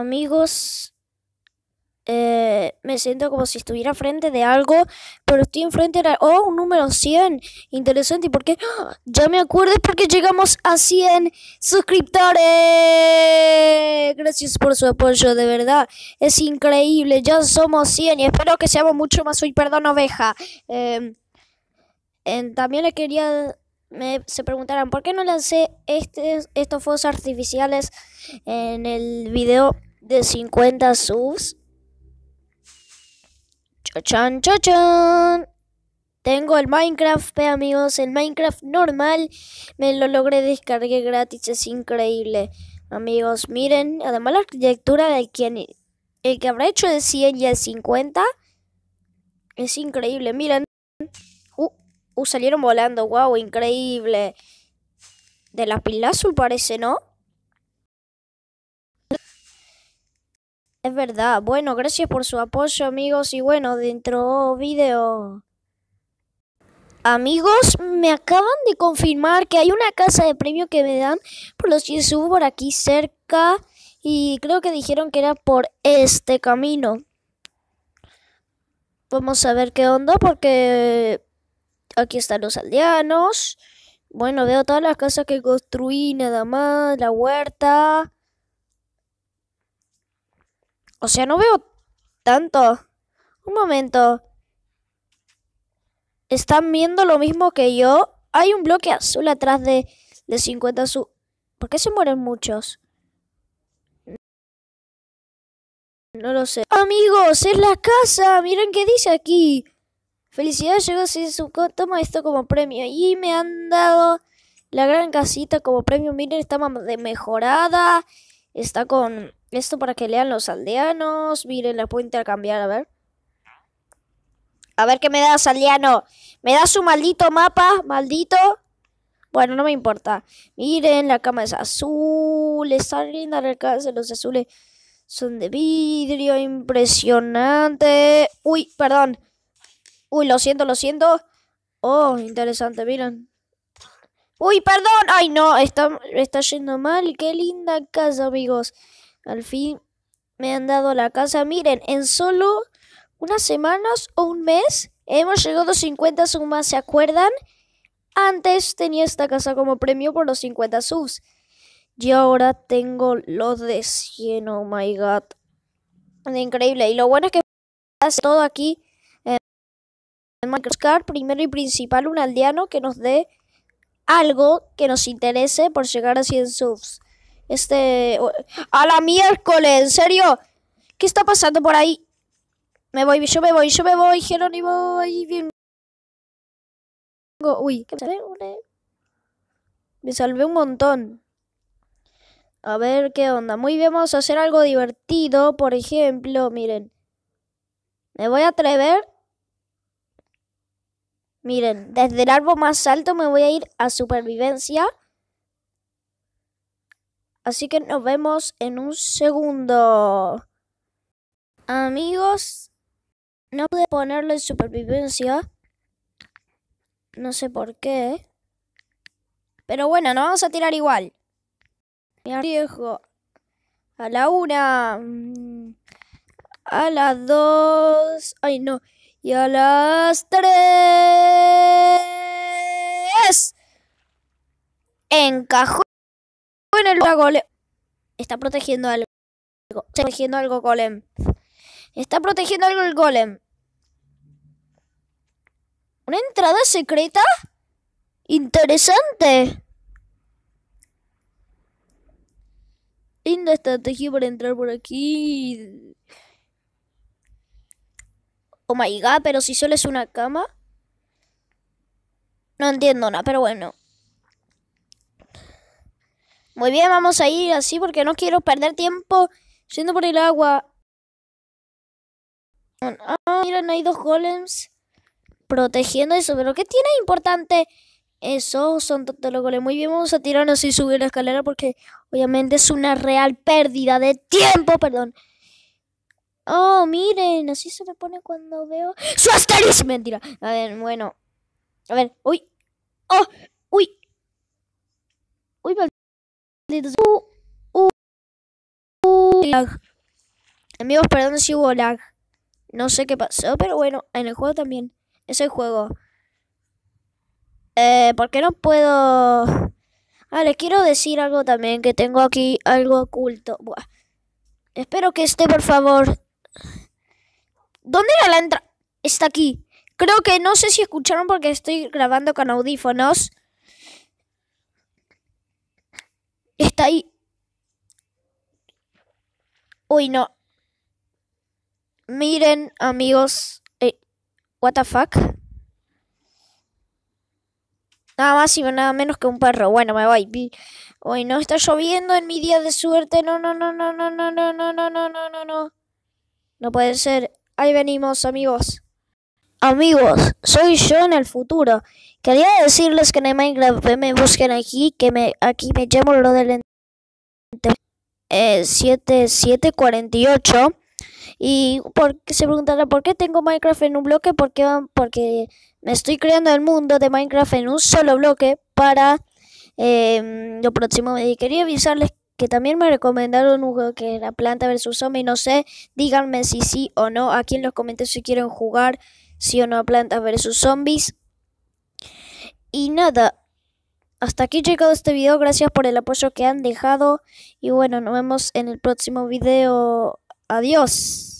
amigos, eh, me siento como si estuviera frente de algo, pero estoy enfrente de ¡Oh, un número 100! Interesante, porque qué? ¡Ah! ya me acuerdo porque llegamos a 100 suscriptores. Gracias por su apoyo, de verdad. Es increíble, ya somos 100 y espero que seamos mucho más hoy. Perdón, oveja. Em, también le quería me, se preguntarán por qué no lancé estos fuegos artificiales en el video de 50 subs. Chochan, chochan. Tengo el Minecraft, amigos, el Minecraft normal. Me lo logré descargué gratis, es increíble. Amigos, miren, además la arquitectura de quien el que habrá hecho de 100 y el 50 es increíble. Miren. Uh, salieron volando, wow, increíble. De la pila azul parece, ¿no? Es verdad. Bueno, gracias por su apoyo, amigos. Y bueno, dentro video. Amigos, me acaban de confirmar que hay una casa de premio que me dan por los que subo por aquí cerca. Y creo que dijeron que era por este camino. Vamos a ver qué onda porque Aquí están los aldeanos. Bueno, veo todas las casas que construí, nada más, la huerta. O sea, no veo tanto. Un momento. ¿Están viendo lo mismo que yo? Hay un bloque azul atrás de, 50 sub... ¿Por qué se mueren muchos? No lo sé. Amigos, es la casa. Miren qué dice aquí. Felicidades, llegó su... toma esto como premio. Y me han dado la gran casita como premio. Miren, está mejorada. Está con esto para que lean los aldeanos. Miren, la puedo intercambiar, a ver. A ver qué me da aldeano. ¿Me da su maldito mapa? Maldito. Bueno, no me importa. Miren, la cama es azul. Está linda la de Los azules son de vidrio. Impresionante. Uy, perdón. Uy, lo siento, lo siento. Oh, interesante, miren. Uy, perdón. Ay, no, está, está yendo mal. Qué linda casa, amigos. Al fin me han dado la casa. Miren, en solo unas semanas o un mes hemos llegado a 50 subs más, ¿se acuerdan? Antes tenía esta casa como premio por los 50 subs. Y ahora tengo los de 100, oh my god. increíble. Y lo bueno es que todo aquí buscar primero y principal un aldeano que nos dé algo que nos interese por llegar a 100 subs. Este... ¡A la miércoles! ¿En serio? ¿Qué está pasando por ahí? Me voy, yo me voy, yo me voy, Jerónimo. Ahí bien. Uy, ¿qué me Me salvé un montón. A ver qué onda. Muy bien, vamos a hacer algo divertido. Por ejemplo, miren. Me voy a atrever Miren, desde el árbol más alto me voy a ir a supervivencia. Así que nos vemos en un segundo. Amigos, no pude ponerlo en supervivencia. No sé por qué. Pero bueno, nos vamos a tirar igual. Me arriesgo. A la una. A las dos. Ay, no. Y a las tres encajó en el golem. Está protegiendo algo. Está protegiendo algo golem. Está protegiendo algo el golem. ¿Una entrada secreta? Interesante. Linda estrategia para entrar por aquí. Oh my god, pero si solo es una cama. No entiendo nada, pero bueno. Muy bien, vamos a ir así porque no quiero perder tiempo yendo por el agua. Ah, miren, hay dos golems protegiendo eso. ¿Pero qué tiene importante eso? Son todos los golems. Muy bien, vamos a tirarnos y subir la escalera porque obviamente es una real pérdida de tiempo, perdón. Oh, miren, así se me pone cuando veo. ¡Su asterisco! Mentira. A ver, bueno. A ver, uy. ¡Oh! ¡Uy! ¡Uy, maldito! Uh, ¡Uh! ¡Uh! Lag. Amigos, perdón si hubo lag. No sé qué pasó, pero bueno, en el juego también. Es el juego. Eh, ¿por qué no puedo...? Ah, les quiero decir algo también, que tengo aquí algo oculto. Espero que esté, por favor, ¿Dónde era la entrada? Está aquí. Creo que no sé si escucharon porque estoy grabando con audífonos. Está ahí. Uy, no. Miren, amigos. Eh, what the fuck? Nada más y nada menos que un perro. Bueno, me voy. Uy, no está lloviendo en mi día de suerte. No, No, no, no, no, no, no, no, no, no, no, no, no. No puede ser. Ahí venimos, amigos. Amigos, soy yo en el futuro. Quería decirles que en Minecraft me busquen aquí, que me aquí me llamo lo del eh, 7748 y porque se preguntarán por qué tengo Minecraft en un bloque, porque porque me estoy creando el mundo de Minecraft en un solo bloque para em, lo próximo. Y quería avisarles que también me recomendaron un juego que era Planta vs Zombie. No sé, díganme si sí o no. Aquí en los comentarios si quieren jugar, sí o no, a Planta vs Zombies. Y nada, hasta aquí llegado este video. Gracias por el apoyo que han dejado. Y bueno, nos vemos en el próximo video. Adiós.